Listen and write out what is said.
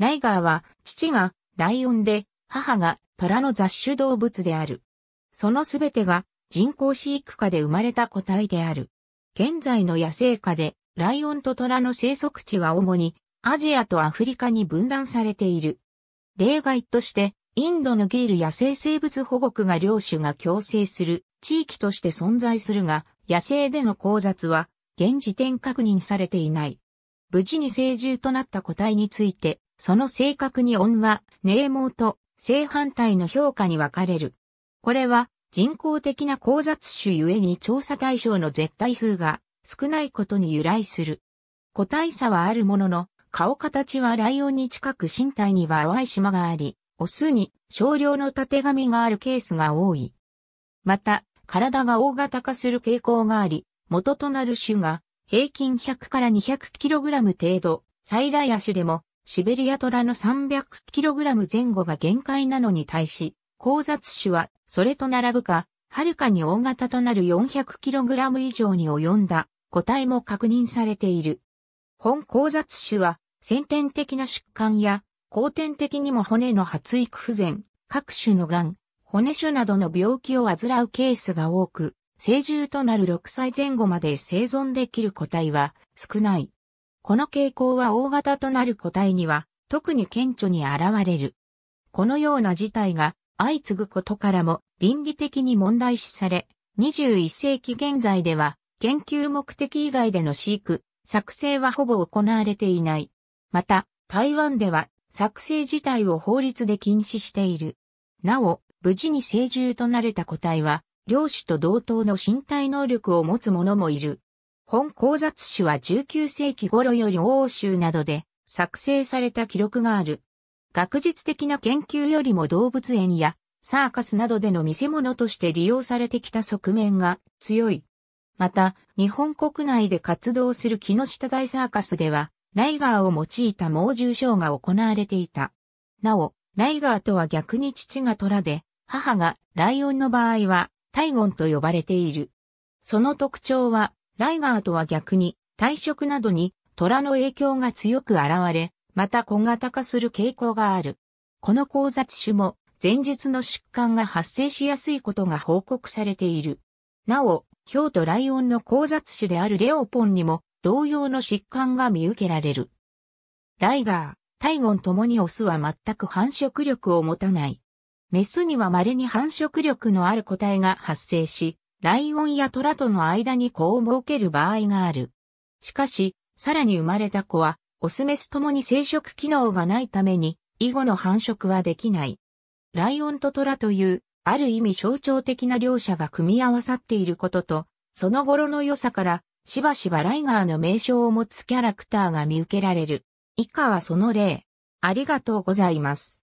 ライガーは父がライオンで母が虎の雑種動物である。そのすべてが人工飼育下で生まれた個体である。現在の野生下でライオンと虎の生息地は主にアジアとアフリカに分断されている。例外としてインドのギール野生生物保護区が領主が共生する地域として存在するが野生での交雑は現時点確認されていない。無事に成獣となった個体についてその性格に恩は、寧望と正反対の評価に分かれる。これは人工的な交雑種ゆえに調査対象の絶対数が少ないことに由来する。個体差はあるものの、顔形はライオンに近く身体には淡い島があり、オスに少量の縦髪があるケースが多い。また、体が大型化する傾向があり、元となる種が平均100から 200kg 程度、最大野種でもシベリアトラの 300kg 前後が限界なのに対し、交雑種はそれと並ぶか、はるかに大型となる 400kg 以上に及んだ個体も確認されている。本交雑種は先天的な疾患や後天的にも骨の発育不全、各種の癌、骨種などの病気を患うケースが多く、成獣となる6歳前後まで生存できる個体は少ない。この傾向は大型となる個体には、特に顕著に現れる。このような事態が相次ぐことからも倫理的に問題視され、21世紀現在では研究目的以外での飼育、作成はほぼ行われていない。また、台湾では作成自体を法律で禁止している。なお、無事に成獣となれた個体は、領主と同等の身体能力を持つ者もいる。本考察誌は19世紀頃より欧州などで作成された記録がある。学術的な研究よりも動物園やサーカスなどでの見せ物として利用されてきた側面が強い。また、日本国内で活動する木下大サーカスでは、ライガーを用いた猛獣ショーが行われていた。なお、ライガーとは逆に父が虎で、母がライオンの場合は、タイゴンと呼ばれている。その特徴は、ライガーとは逆に、退職などに虎の影響が強く現れ、また小型化する傾向がある。この交雑種も前述の疾患が発生しやすいことが報告されている。なお、ヒョウとライオンの交雑種であるレオポンにも同様の疾患が見受けられる。ライガー、タイゴンともにオスは全く繁殖力を持たない。メスには稀に繁殖力のある個体が発生し、ライオンやトラとの間に子を設ける場合がある。しかし、さらに生まれた子は、オスメスともに生殖機能がないために、以後の繁殖はできない。ライオンとトラという、ある意味象徴的な両者が組み合わさっていることと、その頃の良さから、しばしばライガーの名称を持つキャラクターが見受けられる。以下はその例。ありがとうございます。